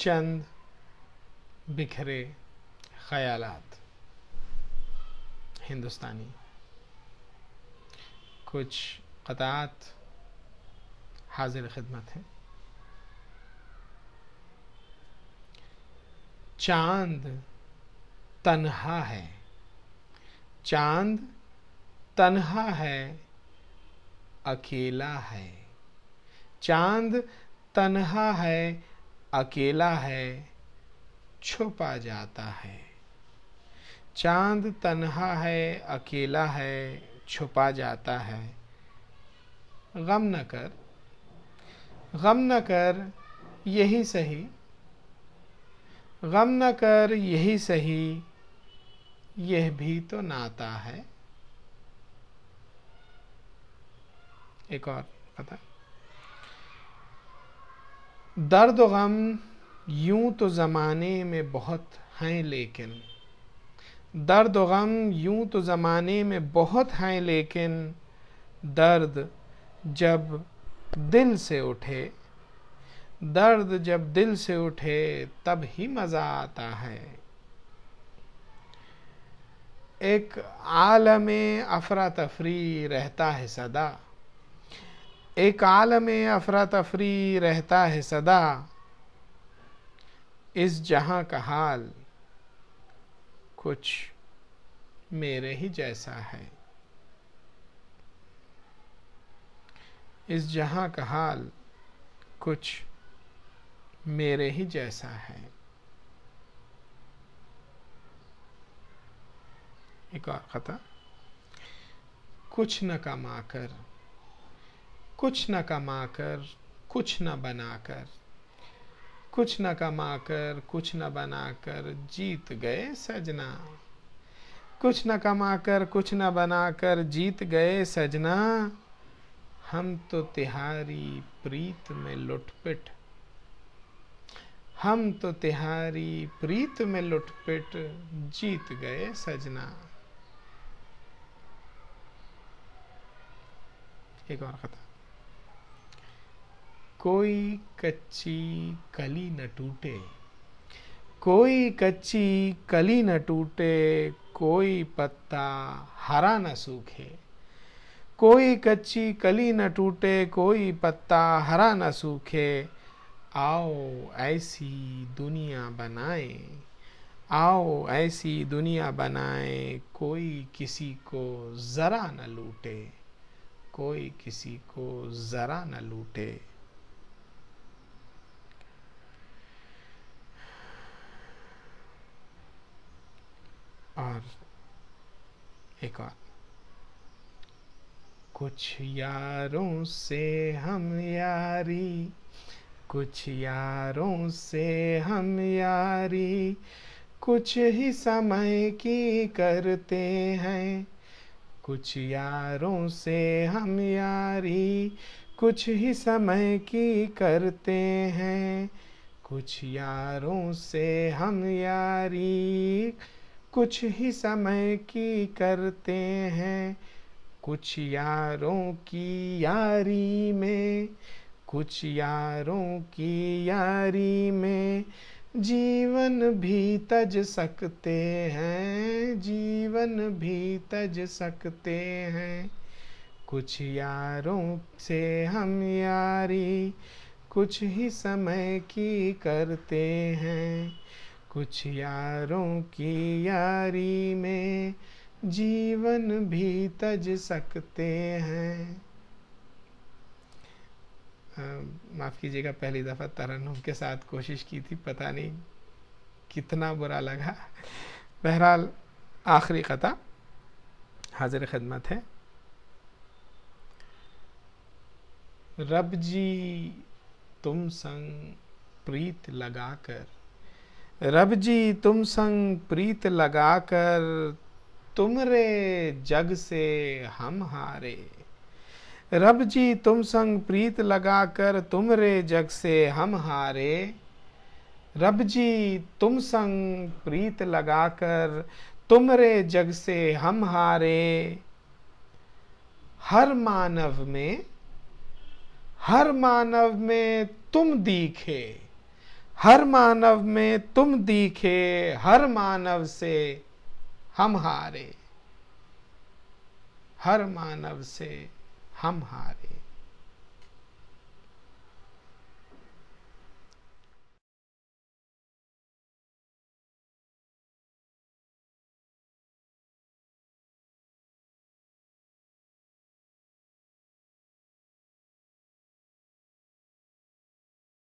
चंद बिखरे ख्यालात हिंदुस्तानी कुछ कतात हाजिर खिदमत है चांद तन्हा है चांद तन्हा है अकेला है चांद तन्हा है अकेला है छुपा जाता है चांद तन्हा है अकेला है छुपा जाता है गम न कर गम न कर यही सही गम न कर यही सही यह भी तो नाता है एक और पता दर्द गम यूं तो ज़माने में बहुत हैं लेकिन दर्द गम यूं तो ज़माने में बहुत हैं लेकिन दर्द जब दिल से उठे दर्द जब दिल से उठे तब ही मज़ा आता है एक आलम अफरा तफरी रहता है सदा एक आल में अफरा तफरी रहता है सदा इस जहाँ का हाल कुछ मेरे ही जैसा है इस जहाँ का हाल कुछ मेरे ही जैसा है एक और खता कुछ न कमा कर कुछ न कमाकर कुछ न बनाकर कुछ न कमाकर कुछ न बनाकर जीत गए सजना कुछ न कमाकर कुछ न बनाकर जीत गए सजना हम तो तिहारी प्रीत में लुटपिट हम तो तिहारी प्रीत में लुटपिट जीत गए सजना एक और खत्म कोई कच्ची कली न टूटे कोई कच्ची कली न टूटे कोई पत्ता हरा न सूखे कोई कच्ची कली न टूटे कोई पत्ता हरा न सूखे आओ ऐसी दुनिया बनाए आओ ऐसी दुनिया बनाए कोई किसी को ज़रा न लूटे कोई किसी को ज़रा न लूटे एक और कुछ यारों से हम यारी कुछ यारों से हम यारी कुछ ही समय की करते हैं कुछ यारों से हम यारी कुछ ही समय की करते हैं कुछ यारों से हम यारी कुछ ही समय की करते हैं कुछ यारों की यारी में कुछ यारों की यारी में जीवन भी तज सकते हैं जीवन भी तज सकते हैं कुछ यारों से हम यारी कुछ ही समय की करते हैं कुछ यारों की यारी में जीवन भी तज सकते हैं माफ़ कीजिएगा पहली दफ़ा तरन्नुम के साथ कोशिश की थी पता नहीं कितना बुरा लगा बहरहाल आखिरी कथा हाजिर खदमत है रब जी तुम संग प्रीत लगाकर रब जी तुम संग प्रीत लगाकर तुमरे जग से हम हारे रब जी तुम संग प्रीत लगाकर तुमरे जग से हम हारे रब जी तुम संग प्रीत लगाकर तुमरे जग से हम हारे हर मानव में हर मानव में तुम दिखे हर मानव में तुम दिखे हर मानव से हम हारे हर मानव से हम हारे